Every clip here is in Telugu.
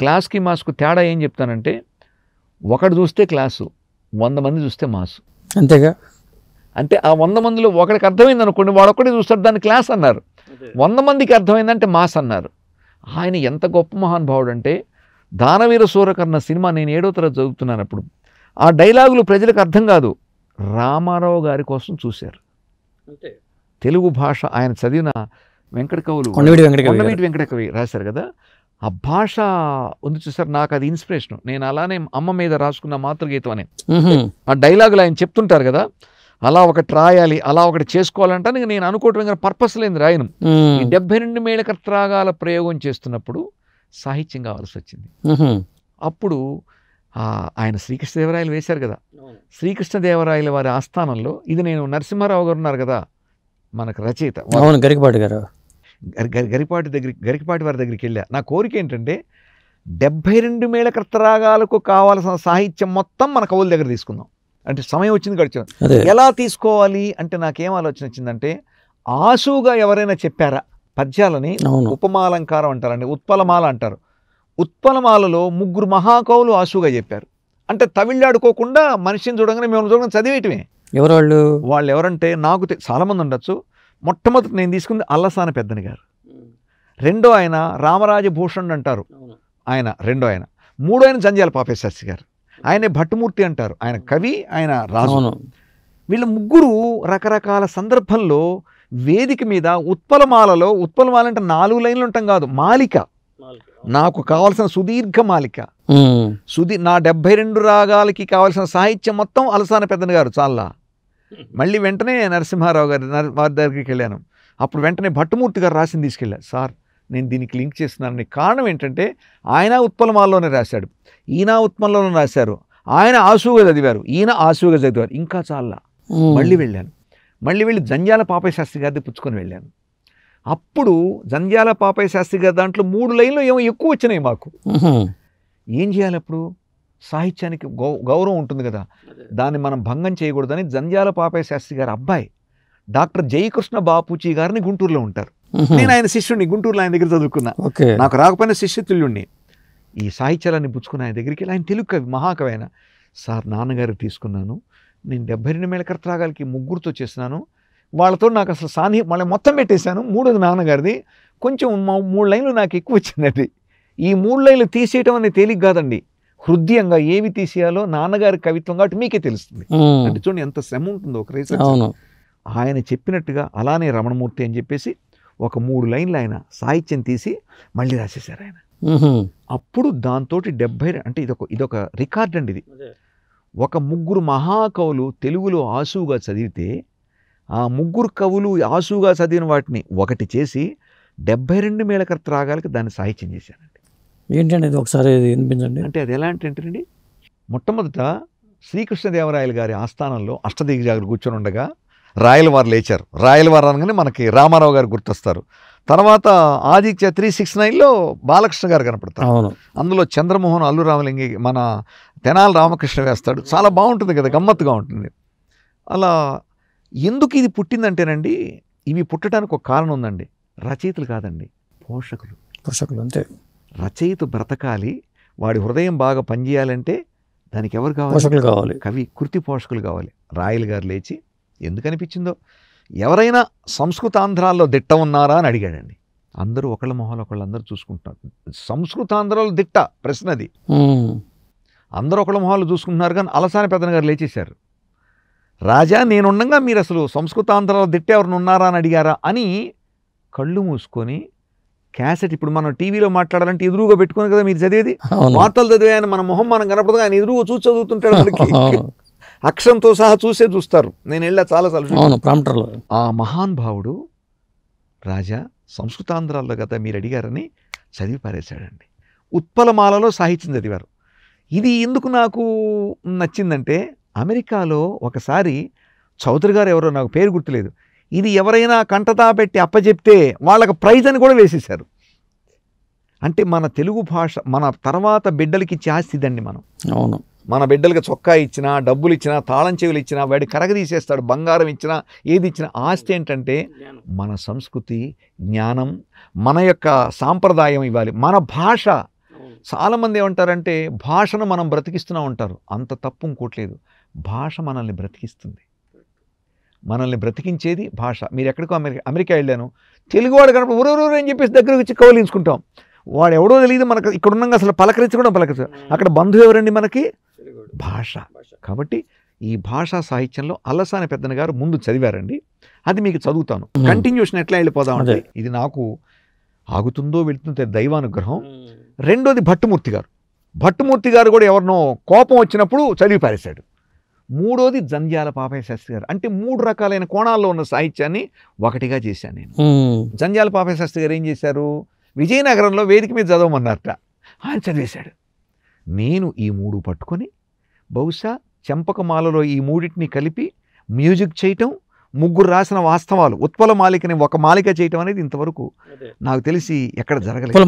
క్లాస్కి మాస్కు తేడా ఏం చెప్తానంటే ఒకడు చూస్తే క్లాసు వంద మంది చూస్తే మాసు అంతేగా అంటే ఆ వంద మందిలో ఒకడికి అర్థమైంది అనుకోండి వాడొక్కడే చూస్తాడు దాన్ని క్లాస్ అన్నారు వంద మందికి అర్థమైందంటే మాస్ అన్నారు ఆయన ఎంత గొప్ప మహానుభావుడు అంటే దానవీర సూరకర్ణ సినిమా నేను ఏడో తరగతి చదువుతున్నాను అప్పుడు ఆ డైలాగులు ప్రజలకు అర్థం కాదు రామారావు గారి కోసం చూశారు తెలుగు భాష ఆయన చదివిన వెంకట కవులు వెంకట కవి రాశారు కదా ఆ భాష ఉంది చూసారు నాకు అది ఇన్స్పిరేషన్ నేను అలానే అమ్మ మీద రాసుకున్న మాతృగీతం అనే ఆ డైలాగులు ఆయన చెప్తుంటారు కదా అలా ఒకటి రాయాలి అలా ఒకటి చేసుకోవాలంటే నేను అనుకోవటం పర్పస్ లేని రాయను ఈ డెబ్బై రెండు త్రాగాల ప్రయోగం చేస్తున్నప్పుడు సాహిత్యం కావాల్సి వచ్చింది అప్పుడు ఆయన శ్రీకృష్ణదేవరాయలు వేశారు కదా శ్రీకృష్ణదేవరాయల వారి ఆస్థానంలో ఇది నేను నరసింహారావు గారు ఉన్నారు కదా మనకు రచయిత గారు గరి గరిపాటి దగ్గర గరికపాటి వారి దగ్గరికి వెళ్ళా నా కోరిక ఏంటంటే డెబ్బై రెండు మేళ కర్తరాగాలకు కావాల్సిన సాహిత్యం మొత్తం మన కవుల దగ్గర తీసుకుందాం అంటే సమయం వచ్చింది గడిచాం ఎలా తీసుకోవాలి అంటే నాకేం ఆలోచన వచ్చిందంటే ఆశువుగా ఎవరైనా చెప్పారా పద్యాలని ఉపమాలంకారం అంటారండి ఉత్పలమాల అంటారు ఉత్పలమాలలో ముగ్గురు మహాకవులు ఆశువుగా చెప్పారు అంటే తమిళాడుకోకుండా మనిషిని చూడగానే మేము చూడగానే చదివేయటమే ఎవరు వాళ్ళు వాళ్ళు ఎవరంటే నాకు చాలామంది ఉండొచ్చు మొట్టమొదటి నేను తీసుకుంది అల్లసాన పెద్దని గారు రెండో ఆయన రామరాజభూషణ్ అంటారు ఆయన రెండో ఆయన మూడో ఆయన జంజాల పాపేశాస్త్రి గారు ఆయనే భట్టుమూర్తి అంటారు ఆయన కవి ఆయన రాజు వీళ్ళ ముగ్గురు రకరకాల సందర్భంలో వేదిక మీద ఉత్పలమాలలో ఉత్పలమాల అంటే నాలుగు లైన్లు ఉంటాం కాదు మాలిక నాకు కావలసిన సుదీర్ఘ మాలిక సుదీ నా డెబ్బై రెండు రాగాలకి కావలసిన సాహిత్యం మొత్తం అలసాన పెద్దన గారు చాలా మళ్ళీ వెంటనే నరసింహారావు గారి వారి దగ్గరికి వెళ్ళాను అప్పుడు వెంటనే భట్టుమూర్తి గారు రాసింది తీసుకెళ్ళాను సార్ నేను దీనికి లింక్ చేస్తున్నానని కారణం ఏంటంటే ఆయన ఉత్పలమాల్లోనే రాశాడు ఈయన ఉత్పలంలోనే రాశారు ఆయన ఆసువుగా చదివారు ఈయన ఆసువుగా చదివారు ఇంకా చాలా మళ్ళీ వెళ్ళాను మళ్ళీ వెళ్ళి జంజాల పాపయ్య శాస్త్రి గారిది పుచ్చుకొని వెళ్ళాను అప్పుడు జంజాల పాపయ్య శాస్త్రి గారి దాంట్లో మూడు లైన్లు ఏమో ఎక్కువ వచ్చినాయి మాకు ఏం చేయాలి అప్పుడు సాహిత్యానికి గౌరవం ఉంటుంది కదా దాన్ని మనం భంగం చేయకూడదని జంధ్యాల పాపయ్య శాస్త్రి గారు అబ్బాయి డాక్టర్ జయకృష్ణ బాపూజీ గారిని గుంటూరులో ఉంటారు నేను ఆయన శిష్యుడిని గుంటూరులో ఆయన దగ్గర చదువుకున్నా నాకు రాకపోయిన శిష్యతుల్యుణ్ణి ఈ సాహిత్యాలన్నీ పుచ్చుకున్న ఆయన దగ్గరికి ఆయన తెలుగు కవి మహాకవి ఆయన సార్ నాన్నగారు తీసుకున్నాను నేను డెబ్బై రెండు మేళ కర్తరాగాలకి ముగ్గురుతో చేసినాను వాళ్ళతో నాకు అసలు సాని మళ్ళీ మొత్తం పెట్టేశాను మూడోది నాన్నగారిది కొంచెం మూడు లైన్లు నాకు ఎక్కువ అది ఈ మూడు లైన్లు తీసేయటం అనేది తేలిగ్ కాదండి హృదయంగా ఏవి తీసేయాలో నాన్నగారి కవిత్వం కాబట్టి మీకే తెలుస్తుంది అంటే చూడండి ఎంత శ్రమ ఉంటుందో ఒక రీసెర్చ్ ఆయన చెప్పినట్టుగా అలానే రమణమూర్తి అని చెప్పేసి ఒక మూడు లైన్లు ఆయన సాహిత్యం తీసి మళ్ళీ రాసేశారు ఆయన అప్పుడు దాంతో డెబ్బై అంటే ఇదొక ఇదొక రికార్డ్ అండి ఇది ఒక ముగ్గురు మహాకవులు తెలుగులో ఆసువుగా చదివితే ఆ ముగ్గురు కవులు ఆసువుగా చదివిన వాటిని ఒకటి చేసి డెబ్బై రెండు మేళకర్త రాగాలకి దాన్ని సాహిత్యం చేశాను ఏంటండి ఇది ఒకసారి వినిపించండి అంటే అది ఎలా అంటే అండి మొట్టమొదట శ్రీకృష్ణదేవరాయలు గారి ఆస్థానంలో అష్టదిగ్జాగులు కూర్చొని ఉండగా రాయలవారు లేచారు రాయలవారు అనగానే మనకి రామారావు గారు గుర్తొస్తారు తర్వాత ఆదిత్య త్రీ సిక్స్ నైన్లో బాలకృష్ణ గారు కనపడతారు అవును అందులో చంద్రమోహన్ అల్లు రామలింగి మన తెనాల రామకృష్ణ వేస్తాడు చాలా బాగుంటుంది కదా గమ్మత్తుగా ఉంటుంది అలా ఎందుకు ఇది పుట్టిందంటేనండి ఇవి పుట్టడానికి ఒక కారణం ఉందండి రచయితలు కాదండి పోషకులు పోషకులు అంతే రచయిత బ్రతకాలి వాడి హృదయం బాగా పనిచేయాలంటే దానికి ఎవరు కావాలి కావాలి కవి కృతి పోషకులు కావాలి రాయల్ గారు లేచి ఎందుకు అనిపించిందో ఎవరైనా సంస్కృతాంధ్రాల్లో దిట్ట ఉన్నారా అని అడిగాడండి అందరూ ఒకళ్ళ మొహాలు ఒకళ్ళు అందరూ చూసుకుంటున్నారు సంస్కృతాంధ్రాలు దిట్ట ప్రశ్న అది అందరూ ఒకళ్ళ మొహాలు చూసుకుంటున్నారు కానీ అలసాని పెద్దన గారు లేచేశారు రాజా నేనుండగా మీరు అసలు సంస్కృతాంధ్రాల దిట్ట ఎవరిని ఉన్నారా అని అడిగారా అని కళ్ళు మూసుకొని క్యాసెట్ ఇప్పుడు మనం టీవీలో మాట్లాడాలంటే ఎదురుగా పెట్టుకుని కదా మీరు చదివేది వార్తలు చదివే ఆయన మన మొహం మనం కనపడదు ఆయన ఎదురుగా చూసి చదువుతుంటాడు అందుకే అక్షరంతో సహా చూసే చూస్తారు నేను వెళ్ళా చాలా ప్రాంప్టర్లో ఆ మహాన్ భావుడు రాజా సంస్కృతాంధ్రాల్లో కదా మీరు అడిగారని చదివి పారేశాడండి ఉత్పలమాలలో సాహిత్యం చదివారు ఇది ఎందుకు నాకు నచ్చిందంటే అమెరికాలో ఒకసారి చౌదరి గారు ఎవరో నాకు పేరు గుర్తులేదు ఇది ఎవరైనా కంటతా పెట్టి అప్పచెప్తే వాళ్ళకి ప్రైజ్ అని కూడా వేసేశారు అంటే మన తెలుగు భాష మన తర్వాత బిడ్డలకి ఇచ్చే ఆస్తిదండి మనం అవును మన బిడ్డలకి చొక్కా ఇచ్చినా డబ్బులు ఇచ్చినా తాళం చెవులు ఇచ్చినా వాడి కరగదీసేస్తాడు బంగారం ఇచ్చినా ఏది ఇచ్చినా ఆస్తి ఏంటంటే మన సంస్కృతి జ్ఞానం మన యొక్క సాంప్రదాయం ఇవ్వాలి మన భాష చాలామంది ఏమంటారంటే భాషను మనం బ్రతికిస్తూనే ఉంటారు అంత తప్పు ఇంకోట్లేదు భాష మనల్ని బ్రతికిస్తుంది మనల్ని బ్రతికించేది భాష మీరు ఎక్కడికో అమెరికా అమెరికా వెళ్ళాను తెలుగువాడు కనుక ఊరూరు అని చెప్పేసి దగ్గరకు వచ్చి కౌలించుకుంటాం వాడు ఎవడో తెలియదు మనకు ఇక్కడ ఉన్నాం అసలు పలకరించుకోవడం పలకరించు అక్కడ బంధువు ఎవరండి మనకి భాష కాబట్టి ఈ భాషా సాహిత్యంలో అల్లసాని పెద్దన గారు ముందు చదివారండి అది మీకు చదువుతాను కంటిన్యూషన్ ఎట్లా వెళ్ళిపోదామండి ఇది నాకు ఆగుతుందో వెళుతుందో దైవానుగ్రహం రెండోది భట్టుమూర్తి గారు భట్టుమూర్తి గారు కూడా ఎవరినో కోపం వచ్చినప్పుడు చదివి పారేశాడు మూడోది జంధ్యాల పాపయ్య శాస్త్రి గారు అంటే మూడు రకాలైన కోణాల్లో ఉన్న సాహిత్యాన్ని ఒకటిగా చేశాను నేను జంధ్యాల పాపయ్య శాస్త్రి గారు ఏం చేశారు విజయనగరంలో వేదిక మీద చదవమన్నారట ఆయన చదివేశాడు నేను ఈ మూడు పట్టుకొని బహుశా చెంపకమాలలో ఈ మూడింటిని కలిపి మ్యూజిక్ చేయటం ముగ్గురు రాసిన వాస్తవాలు ఉత్పల మాలికని ఒక మాలిక చేయటం అనేది ఇంతవరకు నాకు తెలిసి ఎక్కడ జరగలేదు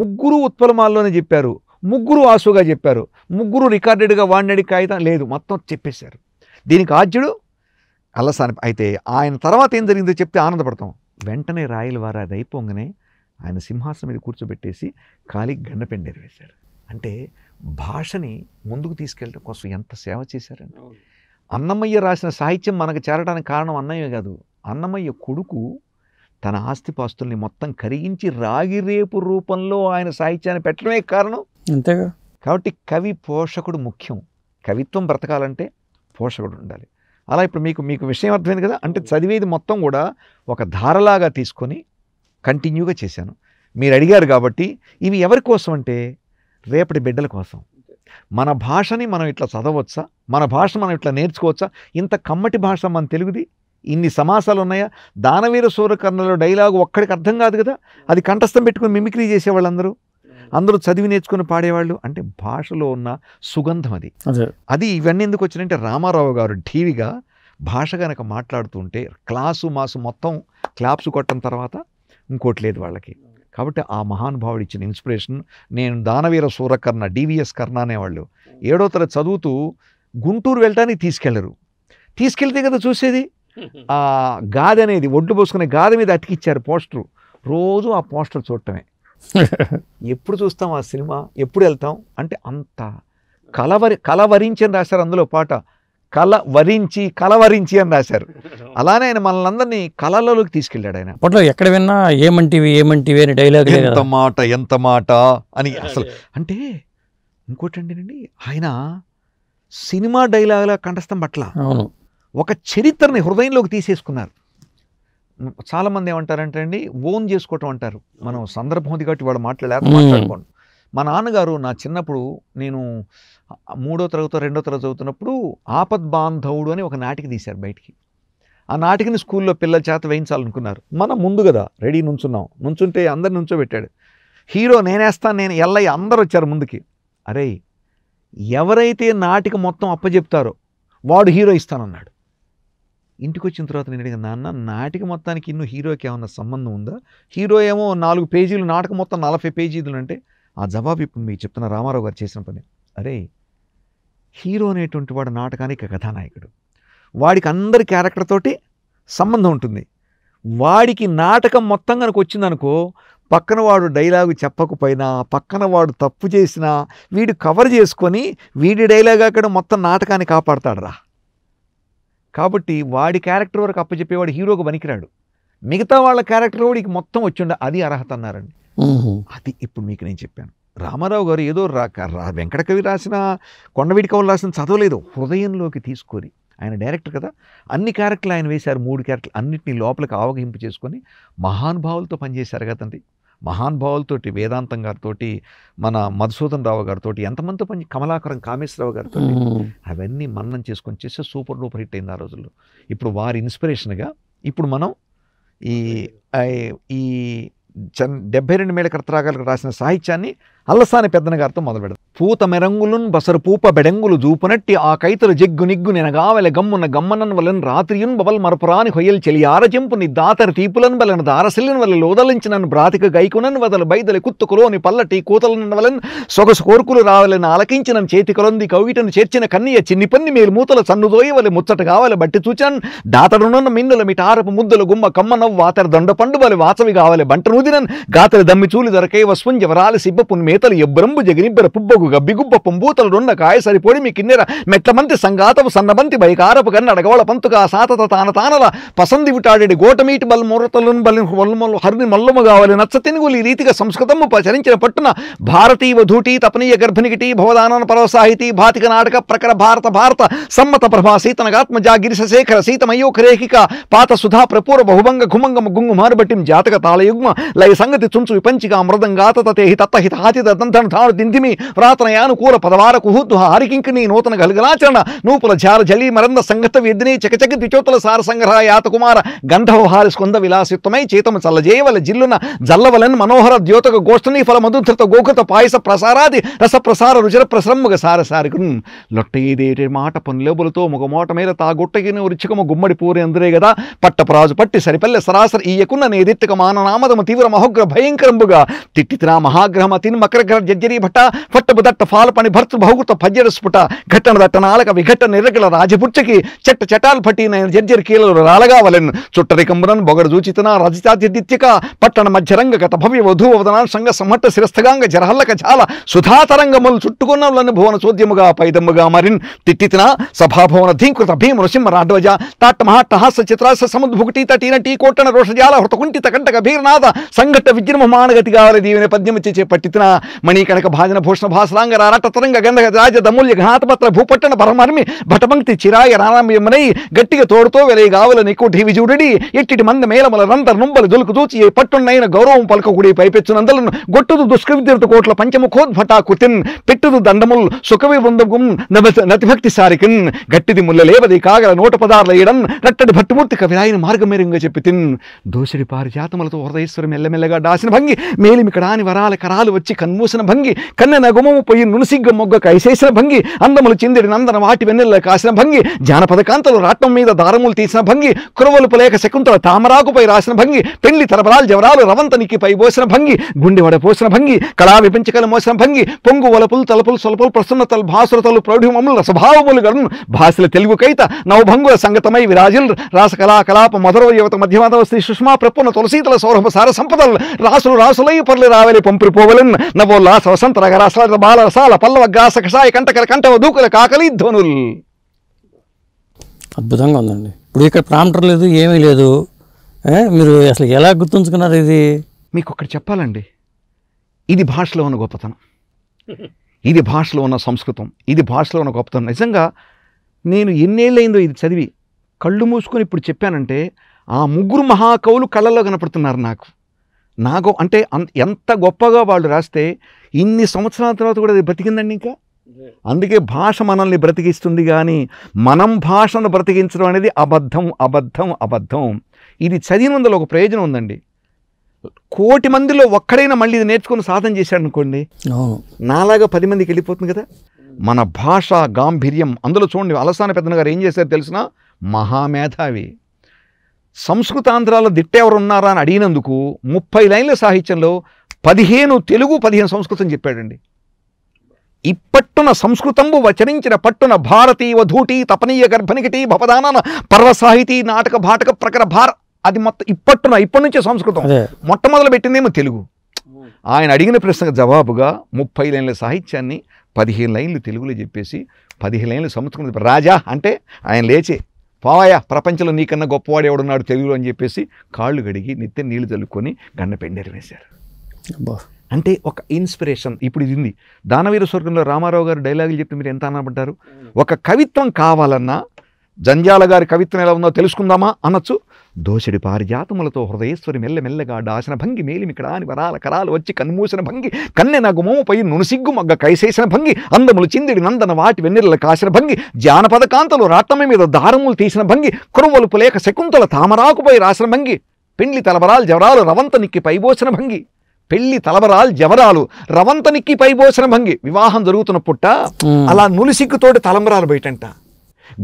ముగ్గురు ఉత్పలమాలలోనే చెప్పారు ముగ్గురు ఆసుగా చెప్పారు ముగ్గురు రికార్డెడ్గా వాడినడి కాగితం లేదు మొత్తం చెప్పేశారు దీనికి ఆద్యుడు అల్లసాని అయితే ఆయన తర్వాత ఏం జరిగిందో చెప్తే ఆనందపడతాం వెంటనే రాయల వారు అది అయిపోగానే ఆయన సింహాసనం మీద కూర్చోబెట్టేసి ఖాళీ గండపెండ నెరవేశారు అంటే భాషని ముందుకు తీసుకెళ్ళడం కోసం ఎంత సేవ చేశారండి అన్నమయ్య రాసిన సాహిత్యం మనకు చేరడానికి కారణం అన్నయ్య కాదు అన్నమయ్య కొడుకు తన ఆస్తిపాస్తుల్ని మొత్తం కరిగించి రాగిరేపు రూపంలో ఆయన సాహిత్యాన్ని పెట్టడమే కారణం అంతేగా కాబట్టి కవి పోషకుడు ముఖ్యం కవిత్వం బ్రతకాలంటే పోషకుడు ఉండాలి అలా ఇప్పుడు మీకు మీకు విషయం అర్థమైంది కదా అంటే చదివేది మొత్తం కూడా ఒక ధారలాగా తీసుకొని కంటిన్యూగా చేశాను మీరు అడిగారు కాబట్టి ఇవి ఎవరి కోసం అంటే రేపటి బిడ్డల కోసం మన భాషని మనం ఇట్లా చదవచ్చా మన భాష మనం ఇట్లా నేర్చుకోవచ్చా ఇంత కమ్మటి భాష మన తెలుగుది ఇన్ని సమాసాలు ఉన్నాయా దానవీర సూర్యకర్ణలో డైలాగు ఒక్కడికి అర్థం కాదు కదా అది కంఠస్థం పెట్టుకుని మిమిక్రీ చేసేవాళ్ళందరూ అందరూ చదివి నేర్చుకుని పాడేవాళ్ళు అంటే భాషలో ఉన్న సుగంధం అది అది ఇవన్నీ ఎందుకు వచ్చినాయంటే రామారావు గారు టీవీగా భాష కనుక మాట్లాడుతుంటే క్లాసు మాసు మొత్తం క్లాప్స్ కొట్టడం తర్వాత ఇంకోటి లేదు వాళ్ళకి కాబట్టి ఆ మహానుభావుడు ఇచ్చిన ఇన్స్పిరేషన్ నేను దానవీర సూరకర్ణ డివిఎస్ కర్ణ అనేవాళ్ళు ఏడో తరగతి చదువుతూ గుంటూరు వెళ్ళటానికి తీసుకెళ్లరు తీసుకెళ్తే కదా చూసేది ఆ గాది అనేది ఒడ్డు పోసుకునే గాది మీద అతికిచ్చారు పోస్టరు రోజు ఆ పోస్టర్ చూడటమే ఎప్పుడు చూస్తాం ఆ సినిమా ఎప్పుడు వెళ్తాం అంటే అంత కలవరి కలవరించి అని రాశారు అందులో పాట కల వరించి కలవరించి అని రాశారు అలానే ఆయన మనల్ని అందరినీ కళలలోకి తీసుకెళ్ళాడు ఆయన అప్పట్లో ఎక్కడ విన్నా ఏమంటివి ఏమంటివి అని డైలాగ్ ఎంత మాట ఎంత మాట అని అసలు అంటే ఇంకోటి అండి ఆయన సినిమా డైలాగ్ల కంఠస్థం పట్ల అవును ఒక చరిత్రని హృదయంలోకి తీసేసుకున్నారు చాలామంది ఏమంటారంటే అండి ఓన్ చేసుకోవటం అంటారు మనం సందర్భం ఉంది కాబట్టి వాడు మాట్లాడలేక మాట్లాడుకోండి మా నాన్నగారు నా చిన్నప్పుడు నేను మూడో తరగతి రెండో తరగతి చదువుతున్నప్పుడు ఆపద్ బాంధవుడు అని ఒక నాటిక తీశారు బయటికి ఆ నాటికని స్కూల్లో పిల్లల చేత వేయించాలనుకున్నారు మనం ముందు కదా రెడీ నుంచున్నాం నుంచుంటే అందరు నుంచోబెట్టాడు హీరో నేనేస్తాను నేను ఎల్లయ్య అందరు వచ్చారు ముందుకి అరే ఎవరైతే నాటిక మొత్తం అప్పజెప్తారో వాడు హీరో ఇస్తానన్నాడు ఇంటికి వచ్చిన తర్వాత నేను అడిగిన నాన్న నాటిక మొత్తానికి ఇన్ను హీరోకి ఏమన్నా సంబంధం ఉందా హీరో ఏమో నాలుగు పేజీలు నాటకం మొత్తం నలభై పేజీలు అంటే ఆ జవాబు ఇప్పుడు మీకు చెప్తున్న రామారావు గారు చేసిన పని అరే హీరో అనేటువంటి వాడు నాటకానికి కథానాయకుడు వాడికి అందరి క్యారెక్టర్ తోటి సంబంధం ఉంటుంది వాడికి నాటకం మొత్తం కనుక వచ్చిందనుకో పక్కన వాడు డైలాగు చెప్పకపోయినా పక్కన వాడు తప్పు చేసినా వీడు కవర్ చేసుకొని వీడి డైలాగ్ అక్కడ మొత్తం నాటకాన్ని కాపాడతాడు రా కాబట్టి వాడి క్యారెక్టర్ వరకు అప్పచెప్పేవాడు హీరోకి పనికిరాడు మిగతా వాళ్ళ క్యారెక్టర్ కూడా మొత్తం వచ్చిండ అది అర్హత అన్నారండి అది ఇప్పుడు మీకు నేను చెప్పాను రామారావు గారు ఏదో వెంకట కవి రాసిన కొండవీడి కవులు రాసిన చదవలేదు హృదయంలోకి తీసుకొని ఆయన డైరెక్టర్ కదా అన్ని క్యారెక్టర్లు ఆయన వేశారు మూడు క్యారెక్టర్లు అన్నింటినీ లోపలికి ఆవగింపు చేసుకొని మహానుభావులతో పనిచేశారు కదండి మహానుభావులతోటి వేదాంతం గారితో మన మధుసూదన్ రావు గారితో ఎంతమందితో పని కమలాకరం కామేశ్వరరావు గారితో అవన్నీ మన్నం చేసుకొని చేస్తే సూపర్ డూపర్ హిట్ అయింది ఆ రోజుల్లో ఇప్పుడు వారి ఇన్స్పిరేషన్గా ఇప్పుడు మనం ఈ ఈ డెబ్బై రెండు మేళ కర్తరాగాలకు రాసిన సాహిత్యాన్ని అల్లసాని పెద్దనగారితో మొదలు పెడదు పూత మెరంగులున్ బసరు పూప బెడంగులు జూపునట్టి ఆ కైతలు జగ్గు నిగ్గు నెనగావెల గమ్మున గమ్మనన్ వలన రాత్రియున్ బబల్ మరపురాని హొయల్ చెలి ఆరజింపుని నీ తీపులన్ బలన దారసిల్లిన వలె లోదలించినన్ బ్రాతిక గైకునన్ వదలు బైదలి కుత్తుకులోని పల్లటి కూతలన్ వలన సొగసు కోరుకులు రావలని ఆలకించిన చేతి కొలంది కవిటను చేర్చిన కన్నీయ చిన్ని పన్ని మీరు మూతల సన్నుదోయి వలె ముచ్చట కావాలి బట్టి చూచన్ దాతడునున్న మిన్నుల మిటారపు ముద్దుల గుమ్మ కమ్మనవ్ వాతర దొండ పండు వాచవి కావాలి బంట నూదినన్ గాతరి దమ్మి చూలి దొరకై వస్పుంజ వరాలి సిబ్బపున్ ఇతలి యబ్రంబు జగనింపర పుబ్బకు గబిగుబ్బ పంబూతల రన్న కాయసరి పొడి మికిన్నేరా మెట్ల మంతి సంగాతవ సన్నబంతి బైకారపకని అడగవల పంతుక సాతత తాన తానల పసందివుటడే గోటమీటి బల్ మూర్తలన్ బల్ మల్ మల్ హరిని మల్లమ కావాలి నచ్చతినిగులి రీతిగా సంస్కృతము పచరించిన పట్టన భారతీవధుటి తపనియ గర్భనిగిటి భోదానన పరసాహితి బాతిక నాటక ప్రకర భారత భారత సమ్మత ప్రభాసి తన ఆత్మ జాగీర్స శేఖర సీతమయు ఖరేఖిక పాత సుధా ప్రపూర్ బహుబంగ ఘ ุม ంగమ గుంగుమర్బటిం జాతక తాళయుగ్మ లయ సంగతి చుంచువి పంచిగా మృదంగాతతతే తతహితా ದಂತನ ತಿಂತಿಮಿ ಪ್ರಾರ್ಥನಯಾನುಕೂಲ ಪದವಾರ ಕುಹುದ್ವ ಹರಿಕಿಂಕಿಣಿ ನೂತನ ಗಲಗಲಾಚರಣ ನೂಪುಲ ಜಾರ ಜಲಿ ಮರಂದ ಸಂಗತ ವೇದಿನಿ ಚಕಚಕ ದ್ವಿಚೋತಲ ಸಾರ ಸಂಗ್ರಹ ಯಾತಕುಮಾರ ಗಂಧವ ಹಾರಿಸ್ಕೊಂದ ವಿಲಾಸಿತ್ವಮೈ ಚೇತಮ ಚಲ್ಲಜೇವಲ ಜಿಲ್ಲುನ ಜಲ್ಲವಲನ್ ಮನೋಹರ ದ್ಯೋತಕ ಗೋಷ್ಠನಿ ಫಲ ಮಧುಧೃತ ಗೋಕೃತ పాయస ప్రసారాది రసప్రసార రుచిర ప్రసరమ్ముగ సారసారికున్ లొట్టయిదేటి మాట పనులేబులతో ఒక మూట మీద తాగుట్టగిన రుచికము గుమ్మడి పూరి అందరే కదా పట్టపరాజు పట్టి సరిపల్లె సరాసరి ఈయకున్న నేదిత్తిక మాననామదము తీవ్ర మహోగ్ర భయంకరంబుగా తిట్టితినా మహాగ్రహమ తిన్మక ಚಕ್ರಗ್ರಹ ಜಜ್ಜರಿ ಭಟ ಪಟ್ಟಬುದಟ್ಟ ಫಾಲಪಣಿ ಭರ್ತು ಭೌಗುತ ಪಜ್ಜರ ಸ್ಫುಟ ಘಟನ ದಟ್ಟ ನಾಲಕ ವಿಘಟ ನಿರಗಳ ರಾಜಪುಚ್ಚಕಿ ಚಟ್ಟ ಚಟಾಲ್ ಪಟಿನ ಜಜ್ಜರಿ ಕೀಲರು ರಾಳಗಾವಲೆನ್ ಚುಟ್ಟರಿ ಕಂಬರನ್ ಬೊಗಡ ದೂಚಿತನ ರಜಿತಾತಿದಿತ್ಯಕ ಪಟ್ಟಣ ಮಧ್ಯರಂಗಗತ ಭವ್ಯ ವಧೂವದನ ಸಂಘ ಸಂಹಟ್ಟ శిరస్థగాంగ జరహల్లక జాల సుధాతరంగములు చుట్టుకున్నవులను భువన చోద్యముగా పైదమ్ముగా మరిన్ తిట్టితిన సభాభవన ధీంకృత భీమ నృసింహ రాడ్వజ తాట్టమహాట్టహాస చిత్రాస సముద్భుకుటి తటీన టీ కోట్టణ రోషజాల హృతకుంఠిత కంటక భీరనాథ సంఘట విజృంభమానగతిగా దీవెన పద్యమిచ్చే పట్టితిన మణికణక భాజన భూషణ ಭಾಸಲಾಂಗ ರಾರಾಟ ತರಂಗ ಗಂಧ ರಾಜ ದಮೂಲ್ಯ ಘನಾಥಪತ್ರ ಭೂಪಟ್ಟಣ ಪರಮರ್ಮಿ ಭಟಪಂಕ್ತಿ చిరాయ ರಾರಾಮ್ಯ గట్టిగా తోడుతో ತೋಡ್ತೋ వెలై గావుల నిక్కుటి విజుడిడి ఎట్టిటి మంద మేలముల రంతర నుంబలు దొలుకు దూచి పట్టున్నైన గౌరవం పలకకుడి పైపెచ్చునందలను గొట్టుదు దుష్కృతి కోట్ల పంచముఖోద్భటా కుతిన్ పెట్టుదు దండముల్ సుఖవి బృందం నతిభక్తి సారికిన్ గట్టిది ముల్ల లేవది కాగల నోట పదార్ల ఇడన్ రట్టడి భట్టుమూర్తి కవిరాయిన మార్గమేరంగా చెప్పి తిన్ దోసిడి పారిజాతములతో హృదయేశ్వరం మెల్లమెల్లగా దాసిన భంగి మేలిమికడాని వరాల కరాలు వచ్చి కన్మూసిన భంగి కన్నెన గుమము పొయ్యి నునుసిగ్గ మొగ్గ కైసేసిన భంగి అందములు చిందిడి నందన వాటి వెన్నెల్ల కాసిన భంగి జానపద కాంతలు రాట్నం మీద దారములు తీసిన భంగి కురవలు పులేక శకుంతల తామరాకుపై రాసిన భంగి పెళ్లి తరబరాలు జవరాలు రవంతనికి పై పోసిన భంగి గుండెవడ పోసిన భంగి కళా విపించకలు మోసిన భంగి పొంగు వలపులు తలపులు సొలపులు ప్రసన్నతలు భాసురతలు ప్రౌఢమములు రసభావములు గడును భాషల తెలుగు కైత నవభంగుల సంగతమై విరాజిల్ రాసకళా కలాప మధురవ యువత మధ్యమాధవ శ్రీ సుష్మా ప్రపున్న తులసీతల సౌరభ సార సంపదలు రాసులు రాసులై పర్లు రావలి పంపిపోవలన్ నవోల్లాస వసంత రస బాల రసాల పల్లవ గ్రాస కషాయ కంటకర కంటవ దూకుల కాకలి ధ్వనుల్ అద్భుతంగా ఉందండి ఇప్పుడు ఇక్కడ ప్రాంప్టర్ లేదు ఏమీ లేదు మీరు అసలు ఎలా గుర్తుంచుకున్నారు ఇది మీకు ఒకటి చెప్పాలండి ఇది భాషలో ఉన్న గొప్పతనం ఇది భాషలో ఉన్న సంస్కృతం ఇది భాషలో ఉన్న గొప్పతనం నిజంగా నేను ఎన్నేళ్ళైందో ఇది చదివి కళ్ళు మూసుకొని ఇప్పుడు చెప్పానంటే ఆ ముగ్గురు మహాకవులు కళ్ళల్లో కనపడుతున్నారు నాకు నాగో అంటే ఎంత గొప్పగా వాళ్ళు రాస్తే ఇన్ని సంవత్సరాల తర్వాత కూడా అది బ్రతికిందండి ఇంకా అందుకే భాష మనల్ని బ్రతికిస్తుంది కానీ మనం భాషను బ్రతికించడం అనేది అబద్ధం అబద్ధం అబద్ధం ఇది చదివినందులో ఒక ప్రయోజనం ఉందండి కోటి మందిలో ఒక్కడైనా మళ్ళీ ఇది నేర్చుకుని సాధన చేశాడు అనుకోండి నాలాగా పది మందికి వెళ్ళిపోతుంది కదా మన భాష గాంభీర్యం అందులో చూడండి అలసాన పెద్దన గారు ఏం చేశారు తెలిసిన మహామేధావి సంస్కృతాంధ్రాల దిట్టెవరున్నారా అని అడిగినందుకు ముప్పై లైన్ల సాహిత్యంలో పదిహేను తెలుగు పదిహేను సంస్కృతం చెప్పాడండి ఇప్పట్టున సంస్కృతంబు వచరించిన పట్టున భారతీ వధూటి తపనీయ గర్భనికటి భవదాన సాహితీ నాటక భాటక ప్రకర భార అది మొత్తం ఇప్పట్టున ఇప్పటి నుంచే సంస్కృతం మొట్టమొదలు పెట్టిందేమో తెలుగు ఆయన అడిగిన ప్రశ్నకు జవాబుగా ముప్పై లైన్ల సాహిత్యాన్ని పదిహేను లైన్లు తెలుగులో చెప్పేసి పదిహేను లైన్లు సంస్కృతం రాజా అంటే ఆయన లేచే పోవాయా ప్రపంచంలో నీకన్నా గొప్పవాడు ఎవడున్నాడు తెలుగు అని చెప్పేసి కాళ్ళు గడిగి నిత్య నీళ్లు చల్లుకొని గన్న పెండెరు వేశారు అంటే ఒక ఇన్స్పిరేషన్ ఇప్పుడు ఇది దానవీర స్వర్గంలో రామారావు గారు డైలాగులు చెప్పి మీరు ఎంత అనబడ్డారు ఒక కవిత్వం కావాలన్నా జంజాల గారి కవిత్వం ఎలా ఉందో తెలుసుకుందామా అనొచ్చు దోషుడి పారిజాతములతో హృదయేశ్వరి మెల్లమెల్లగా డాసిన భంగి మేలిమికడా అని వరాల కరాలు వచ్చి కన్మూసిన భంగి కన్నె నా పై నునుసిగ్గు మగ్గ కైసేసిన భంగి అందములు చిందిడి నందన వాటి వెన్నెల కాసిన భంగి జానపద కాంతలు రాట్టమ్మ మీద దారములు తీసిన భంగి కురువలుపు లేక శకుంతల తామరాకుపై రాసిన భంగి పెండ్లి తలబరాలు జవరాలు రవంత నిక్కి పైబోసిన భంగి పెళ్లి తలబరాలు జవరాలు నిక్కి పైబోసిన భంగి వివాహం జరుగుతున్న పుట్ట అలా నులిసిగ్గుతోటి తలంబరాలు బయటంట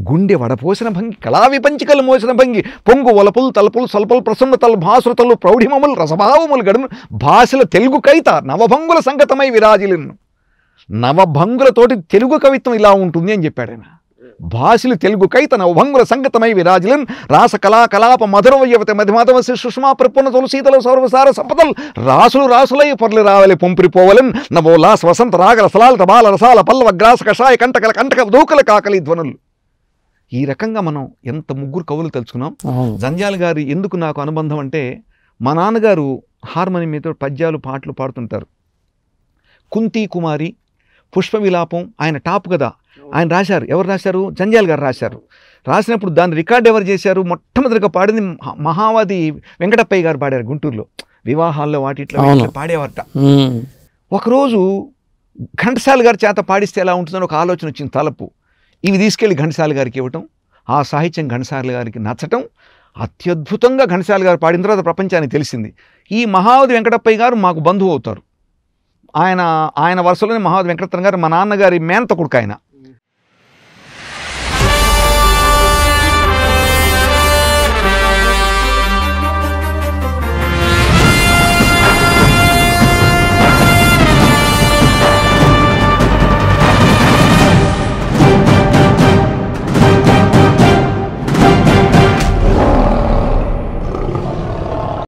గుండె వడపోసిన భంగి కళావి పంచికలు మోసిన భంగి పొంగు వలపులు తలుపులు సల్పులు ప్రసన్నతలు భాసురతలు ప్రౌఢిమములు రసభావములు గడును భాషల తెలుగు కవిత నవభంగుల సంగతమై విరాజిలిన్ను నవభంగులతోటి తెలుగు కవిత్వం ఇలా ఉంటుంది అని చెప్పాడు ఆయన భాషలు తెలుగు కైత నవభంగుల సంగతమై విరాజిలన్ రాస కళా కలాప మధురవయవత శ్రీ సుష్మా ప్రపున్న తులసీతల సర్వసార సంపదలు రాసులు రాసులై పొరలు రావాలి పొంపిరిపోవలన్ నవోలాస్ వసంత రాగ రసలాల తబాల రసాల పల్లవ గ్రాస కషాయ కంటకల కంటక దూకల కాకలి ధ్వనులు ఈ రకంగా మనం ఎంత ముగ్గురు కవులు తలుచుకున్నాం జంజాల గారి ఎందుకు నాకు అనుబంధం అంటే మా నాన్నగారు హార్మోని మీద పద్యాలు పాటలు పాడుతుంటారు కుంతి కుమారి పుష్ప విలాపం ఆయన టాప్ కదా ఆయన రాశారు ఎవరు రాశారు జంజాల్ గారు రాశారు రాసినప్పుడు దాని రికార్డు ఎవరు చేశారు మొట్టమొదటిగా పాడింది మహావాది వెంకటప్పయ్య గారు పాడారు గుంటూరులో వివాహాల్లో వాటిట్లో పాడేవారట ఒకరోజు ఘంటసాల గారి చేత పాడిస్తే ఎలా ఉంటుందని ఒక ఆలోచన వచ్చింది తలపు ఇవి తీసుకెళ్లి ఘనశాల గారికి ఇవ్వటం ఆ సాహిత్యం ఘనశాల గారికి నచ్చటం అత్యద్భుతంగా ఘనశాల గారు పాడిన తర్వాత ప్రపంచానికి తెలిసింది ఈ మహావది వెంకటప్పయ్య గారు మాకు బంధువు అవుతారు ఆయన ఆయన వరుసలోనే మహావది వెంకటరత్న గారు మా నాన్నగారి మేనత కొడుకు ఆయన